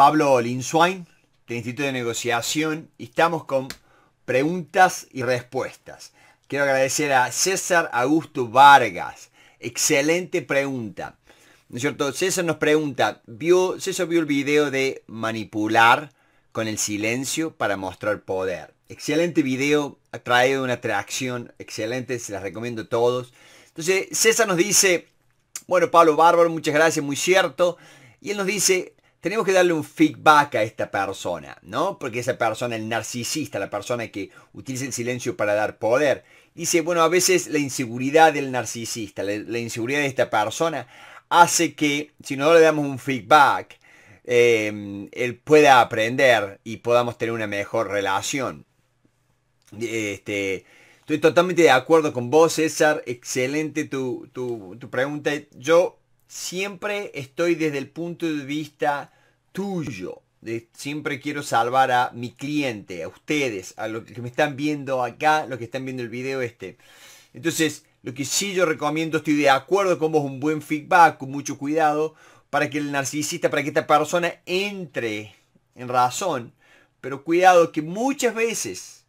Pablo Linswain del Instituto de Negociación y estamos con preguntas y respuestas. Quiero agradecer a César Augusto Vargas. Excelente pregunta. ¿No es cierto? César nos pregunta, ¿vio, César vio el video de manipular con el silencio para mostrar poder. Excelente video, ha traído una atracción excelente, se las recomiendo a todos. Entonces César nos dice, bueno Pablo Bárbaro, muchas gracias, muy cierto. Y él nos dice, tenemos que darle un feedback a esta persona, ¿no? Porque esa persona, el narcisista, la persona que utiliza el silencio para dar poder, dice, bueno, a veces la inseguridad del narcisista, la, inseguridad de esta persona, hace que si no le damos un feedback, em, él pueda aprender y podamos tener una mejor relación. Este, estoy totalmente de acuerdo con vos, César. Excelente tu, tu pregunta. Yo siempre estoy desde el punto de vista tuyo. siempre quiero salvar a mi cliente, a ustedes, a los que me están viendo acá, los que están viendo el video este. Entonces, lo que sí yo recomiendo, estoy de acuerdo con vos, un buen feedback, con mucho cuidado, para que el narcisista, para que esta persona entre en razón. Pero cuidado que muchas veces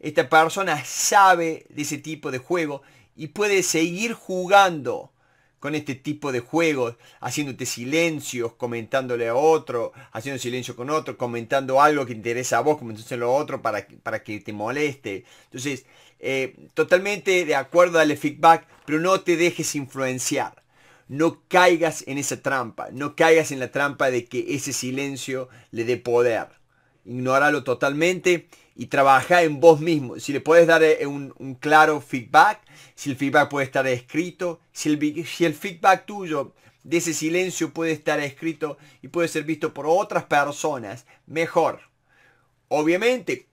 esta persona sabe de ese tipo de juego y puede seguir jugando con este tipo de juegos, haciéndote silencios, comentándole a otro, haciendo silencio con otro, comentando algo que interesa a vos, comentándoselo a otro para, para que te moleste. Entonces, eh, totalmente de acuerdo, dale feedback, pero no te dejes influenciar. No caigas en esa trampa, no caigas en la trampa de que ese silencio le dé poder. Ignóralo totalmente y trabaja en vos mismo. Si le puedes dar eh, un, claro feedback, si el feedback puede estar escrito, si el, si el feedback tuyo de ese silencio puede estar escrito y puede ser visto por otras personas, mejor. Obviamente,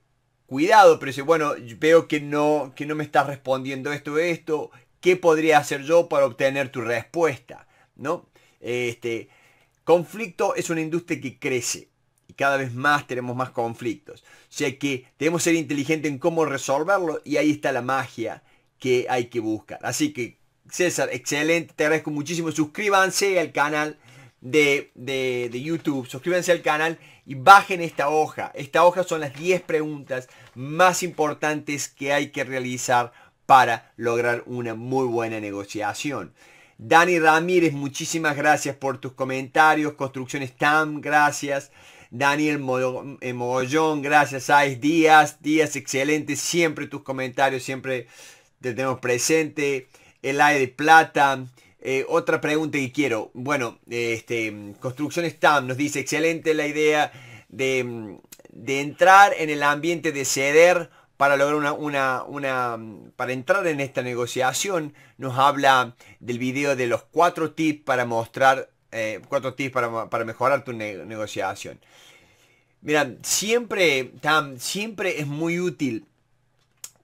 cuidado, pero si bueno, veo que no, que no me estás respondiendo esto, esto, ¿qué podría hacer yo para obtener tu respuesta? ¿No? Este, conflicto es una industria que crece cada vez más tenemos más conflictos. O sea que debemos ser inteligentes en cómo resolverlo y ahí está la magia que hay que buscar. Así que, César, excelente, te agradezco muchísimo. Suscríbanse al canal de, de YouTube, suscríbanse al canal y bajen esta hoja. Esta hoja son las 10 preguntas más importantes que hay que realizar para lograr una muy buena negociación. Dani Ramírez, muchísimas gracias por tus comentarios. Construcciones tan gracias. Daniel eh, Mogollón, gracias, Ais Díaz, Díaz, excelente, siempre tus comentarios, siempre te tenemos presente. El aire de plata. Eh, otra pregunta que quiero. Bueno, este, Construcción Stam nos dice, excelente la idea de, entrar en el ambiente de ceder para lograr una, una, una, para entrar en esta negociación, nos habla del video de los cuatro tips para mostrar eh, cuatro tips para, mejorar tu negociación. Mira, siempre, siempre es muy útil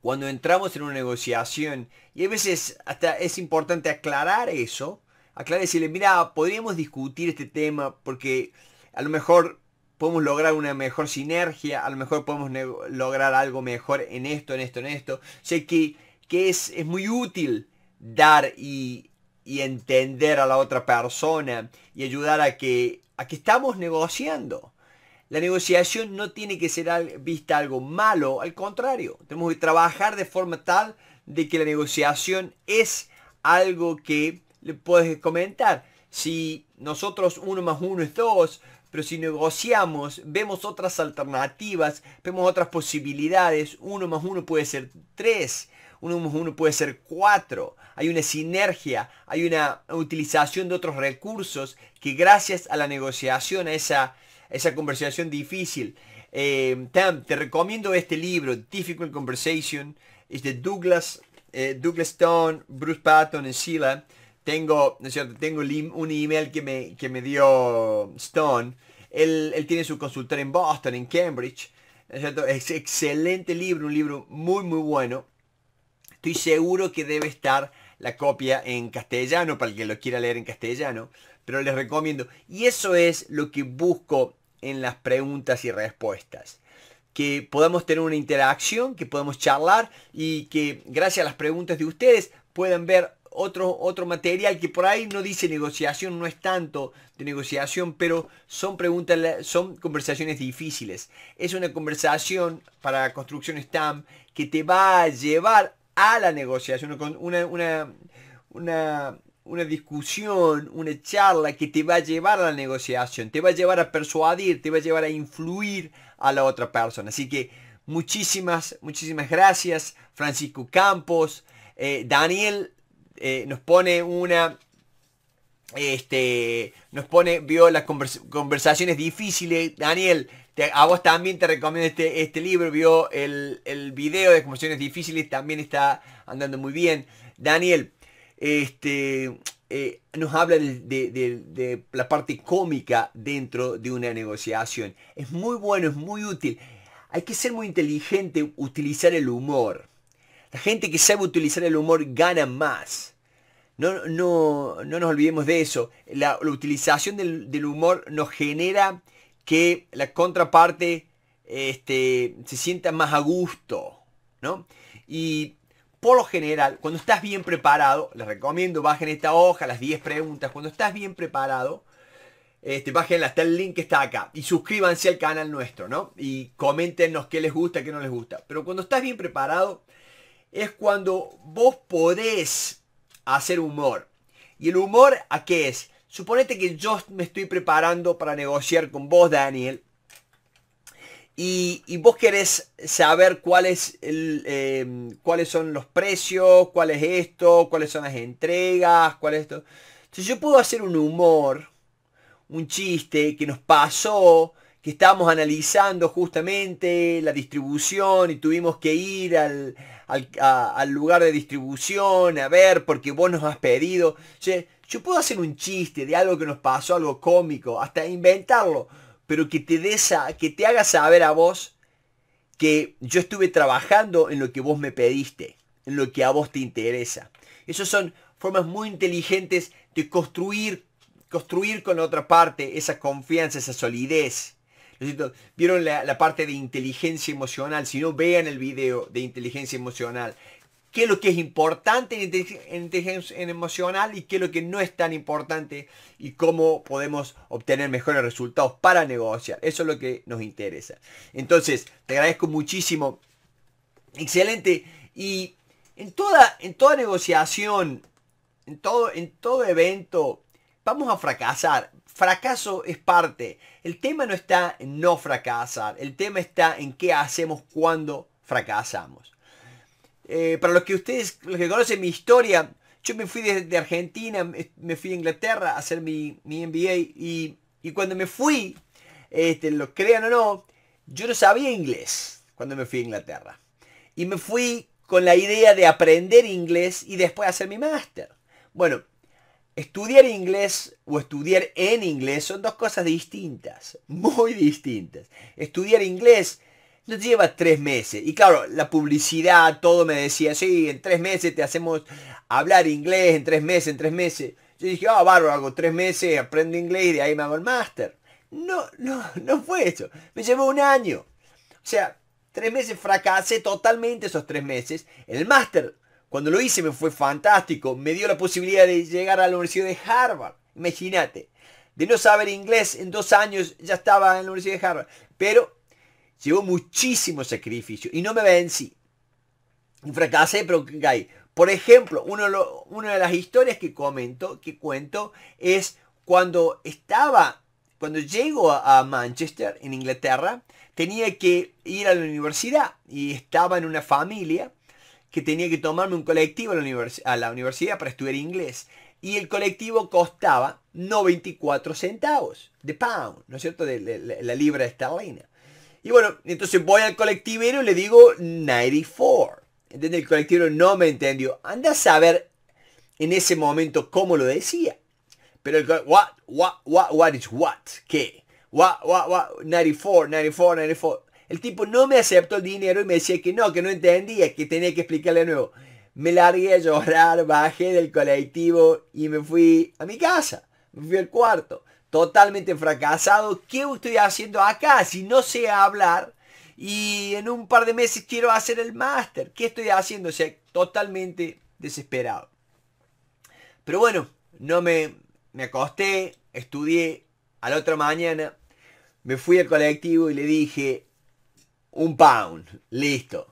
cuando entramos en una negociación y a veces hasta es importante aclarar eso, aclarar decirle, mira, podríamos discutir este tema porque a lo mejor podemos lograr una mejor sinergia, a lo mejor podemos lograr algo mejor en esto, en esto, en esto. sé que, que es, es muy útil dar y y entender a la otra persona y ayudar a que, a que estamos negociando. La negociación no tiene que ser vista algo malo, al contrario, tenemos que trabajar de forma tal de que la negociación es algo que le puedes comentar. Si nosotros uno más uno es dos, pero si negociamos, vemos otras alternativas, vemos otras posibilidades, uno más uno puede ser tres, uno más uno puede ser cuatro hay una sinergia, hay una utilización de otros recursos que gracias a la negociación, a esa, esa conversación difícil. Eh, Tam, te recomiendo este libro, Difficult Conversation, es de Douglas, eh, Douglas Stone, Bruce Patton y Sheila. Tengo, ¿no cierto? Tengo un email que me, que me dio Stone. Él, tiene su consultor en Boston, en Cambridge. es, cierto? es excelente libro, un libro muy, muy bueno. Estoy seguro que debe estar la copia en castellano para el que lo quiera leer en castellano, pero les recomiendo. Y eso es lo que busco en las preguntas y respuestas. Que podamos tener una interacción, que podamos charlar y que gracias a las preguntas de ustedes puedan ver otro, otro material que por ahí no dice negociación, no es tanto de negociación, pero son preguntas, son conversaciones difíciles. Es una conversación para la construcción STAMP que te va a llevar a la negociación, una, una, una, una discusión, una charla que te va a llevar a la negociación, te va a llevar a persuadir, te va a llevar a influir a la otra persona. Así que muchísimas, muchísimas gracias, Francisco Campos. Eh, Daniel eh, nos pone una este, nos pone, vio las conversaciones difíciles. Daniel, a vos también te recomiendo este, este libro. Vio el, video de conversaciones difíciles, también está andando muy bien. Daniel, este, eh, nos habla de, la parte cómica dentro de una negociación. Es muy bueno, es muy útil. Hay que ser muy inteligente, utilizar el humor. La gente que sabe utilizar el humor gana más. No, no, nos olvidemos de eso. La, utilización del humor nos genera que la contraparte este, se sienta más a gusto, Y por lo general, cuando estás bien preparado, les recomiendo, bajen esta hoja, las 10 preguntas, cuando estás bien preparado, este, bájenla, está el link que está acá. Y suscríbanse al canal nuestro, ¿no? Y coméntenos qué les gusta, qué no les gusta. Pero cuando estás bien preparado, es cuando vos podés hacer humor. ¿Y el humor a qué es? Suponete que yo me estoy preparando para negociar con vos, Daniel, y, vos querés saber em, cuáles son los precios, cuál es esto, cuáles son las entregas, cuál es esto. Si yo puedo hacer un humor, un chiste que nos pasó, que estábamos analizando justamente la distribución y tuvimos que ir al, lugar de distribución a ver porque vos nos has pedido. Yo puedo hacer un chiste de algo que nos pasó, algo cómico, hasta inventarlo, pero que te, que te haga saber a vos que yo estuve trabajando en lo que vos me pediste, en lo que a vos te interesa. Esas son formas muy inteligentes de construir, construir con la otra parte esa confianza, esa solidez. ¿Vieron la parte de inteligencia emocional? Si no, vean el video de inteligencia emocional qué es lo que es importante en inteligencia emocional y qué es lo que no es tan importante y cómo podemos obtener mejores resultados para negociar. Eso es lo que nos interesa. Entonces, te agradezco muchísimo. Excelente. Y en toda, en toda negociación, en todo, en todo evento, vamos a fracasar. Fracaso es parte. El tema no está en no fracasar. El tema está en qué hacemos cuando fracasamos. Eh, para los que ustedes, los que conocen mi historia, yo me fui desde Argentina, me fui a Inglaterra a hacer mi, MBA y, cuando me fui, este, lo crean o no, yo no sabía inglés cuando me fui a Inglaterra. Y me fui con la idea de aprender inglés y después hacer mi máster. Bueno, estudiar inglés o estudiar en inglés son dos cosas distintas, muy distintas. Estudiar inglés no lleva tres meses. Y claro, la publicidad, todo me decía, sí, en tres meses te hacemos hablar inglés, en tres meses, en tres meses. Yo dije, ah, bárbaro, hago tres meses, aprendo inglés y de ahí me hago el máster. No, no, no fue eso. Me llevó un año. O sea, tres meses fracasé totalmente esos tres meses. El máster, cuando lo hice, me fue fantástico. Me dio la posibilidad de llegar a la Universidad de Harvard. Imagínate. De no saber inglés en dos años ya estaba en la Universidad de Harvard. Pero Llevo muchísimo sacrificio y no me vencí. Y fracasé, pero hay, Por ejemplo, uno, una de las historias que comento, que cuento, es cuando estaba, cuando llego a Manchester, en Inglaterra, tenía que ir a la universidad y estaba en una familia que tenía que tomarme un colectivo a la, universidad para estudiar inglés. Y el colectivo costaba 94 centavos de pound, ¿no es cierto?, de, la, la libra esterlina. Y bueno, entonces voy al colectivero y le digo 94. Entonces El colectivero no me entendió. Anda a saber en ese momento cómo lo decía. Pero el what, what, what, what is what, ¿qué? What, what, what, 94, 94, 94. El tipo no me aceptó el dinero y me decía que no, que no entendía, que tenía que explicarle de nuevo. Me largué a llorar, bajé del colectivo y me fui a mi casa, me fui al cuarto totalmente fracasado. ¿Qué estoy haciendo acá? Si no sé hablar y en un par de meses quiero hacer el máster. ¿Qué estoy haciendo? O sea, totalmente desesperado. Pero bueno, no me, me acosté, estudié. A la otra mañana me fui al colectivo y le dije, un pound, listo.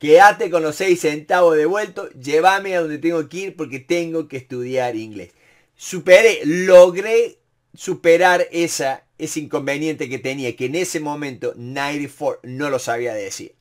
Quédate con los seis centavos de vuelto, llévame a donde tengo que ir porque tengo que estudiar inglés. Superé, logré superar esa, ese inconveniente que tenía, que en ese momento 94 no lo sabía decir.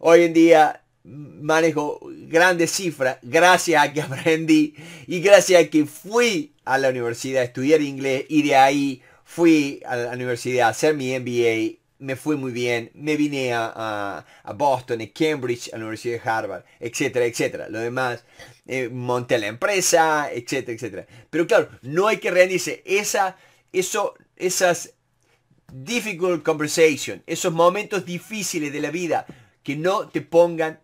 Hoy en día manejo grandes cifras gracias a que aprendí y gracias a que fui a la universidad a estudiar inglés y de ahí fui a la universidad a hacer mi MBA, me fui muy bien, me vine a, Boston, a Cambridge, a la Universidad de Harvard, etcétera, etcétera. Lo demás, eh, monté la empresa, etcétera, etcétera. Pero claro, no hay que rendirse. Esa eso, esas difficult conversations esos momentos difíciles de la vida que no te pongan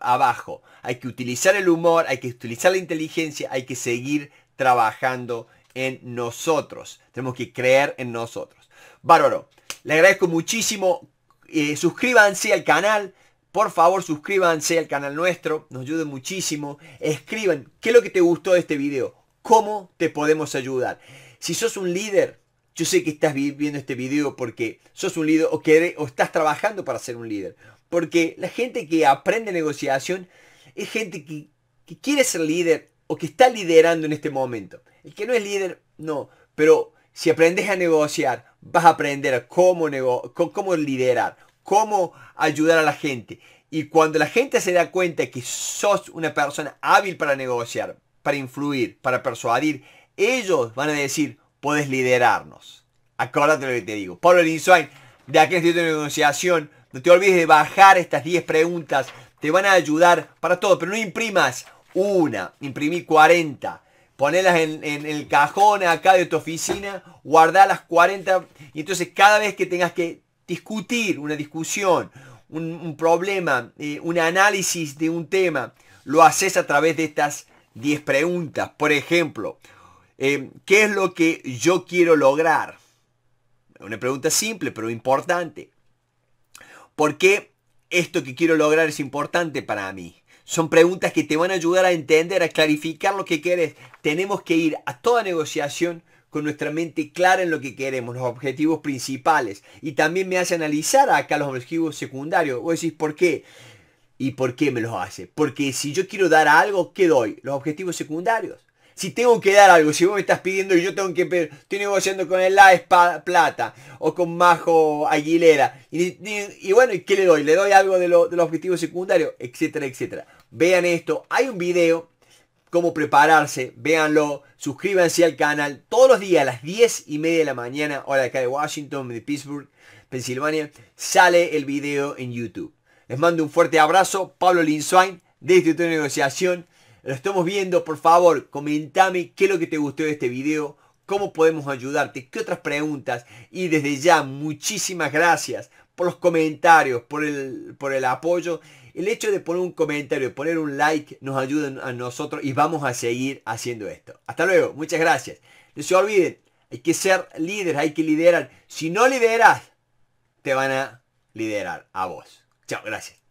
abajo. Hay que utilizar el humor, hay que utilizar la inteligencia, hay que seguir trabajando en nosotros. Tenemos que creer en nosotros. Bárbaro, le agradezco muchísimo. Eh, suscríbanse al canal. Por favor, suscríbanse al canal nuestro. Nos ayuda muchísimo. Escriban qué es lo que te gustó de este video. ¿Cómo te podemos ayudar? Si sos un líder, yo sé que estás viendo este video porque sos un líder o, estás trabajando para ser un líder. Porque la gente que aprende negociación es gente que, quiere ser líder o que está liderando en este momento. El que no es líder, no. Pero si aprendes a negociar, vas a aprender cómo, cómo liderar, cómo ayudar a la gente. Y cuando la gente se da cuenta que sos una persona hábil para negociar, para influir, para persuadir, ellos van a decir, puedes liderarnos. Acuérdate lo que te digo. Pablo Linswain, de aquel Instituto de Negociación, no te olvides de bajar estas 10 preguntas. Te van a ayudar para todo, pero no imprimas una, imprimí 40. Ponelas en, el cajón acá de tu oficina, guardá las 40 y entonces cada vez que tengas que discutir una discusión, un, problema, eh, un análisis de un tema, lo haces a través de estas 10 preguntas. Por ejemplo, Em, ¿qué es lo que yo quiero lograr? Una pregunta simple pero importante. ¿Por qué esto que quiero lograr es importante para mí? Son preguntas que te van a ayudar a entender, a clarificar lo que quieres. Tenemos que ir a toda negociación con nuestra mente clara en lo que queremos, los objetivos principales. Y también me hace analizar acá los objetivos secundarios. Vos decís, ¿por qué? ¿Y por qué me los hace? Porque si yo quiero dar algo, ¿qué doy? Los objetivos secundarios. Si tengo que dar algo, si vos me estás pidiendo y yo tengo que pedir, estoy negociando con el AES Plata o con Majo Aguilera. Y, bueno, ¿y qué le doy? Le doy algo de, lo, de los objetivos secundarios, etcétera, etcétera. Vean esto, hay un video cómo prepararse, véanlo, suscríbanse al canal todos los días a las 10 y media de la mañana, hora de acá de Washington, de Pittsburgh, Pensilvania, sale el video en YouTube. Les mando un fuerte abrazo, Pablo Linswain, de Instituto de Negociación, lo estamos viendo. Por favor, comentame qué es lo que te gustó de este video, cómo podemos ayudarte, qué otras preguntas. Y desde ya, muchísimas gracias por los comentarios, por el, por el apoyo. El hecho de poner un comentario, poner un like, nos ayuda a nosotros y vamos a seguir haciendo esto. Hasta luego, muchas gracias. No se olviden, hay que ser líder, hay que liderar. Si no lideras, te van a liderar a vos. Chao, gracias.